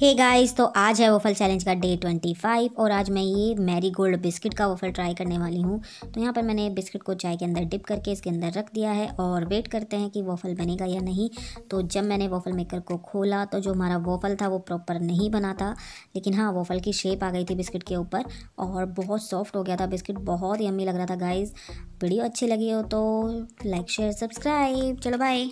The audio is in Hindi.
हे hey गाइस तो आज है वफल चैलेंज का डे 25 और आज मैं ये मैरी गोल्ड बिस्किट का वफल ट्राई करने वाली हूँ तो यहाँ पर मैंने बिस्किट को चाय के अंदर डिप करके इसके अंदर रख दिया है और वेट करते हैं कि वफल बनेगा या नहीं तो जब मैंने वफल मेकर को खोला तो जो हमारा वफल था वो प्रॉपर नहीं बना था लेकिन हाँ वफल की शेप आ गई थी बिस्किट के ऊपर और बहुत सॉफ्ट हो गया था बिस्किट बहुत अम्मी लग रहा था गाइज़ वीडियो अच्छी लगी हो तो लाइक शेयर सब्सक्राइब चलो बाय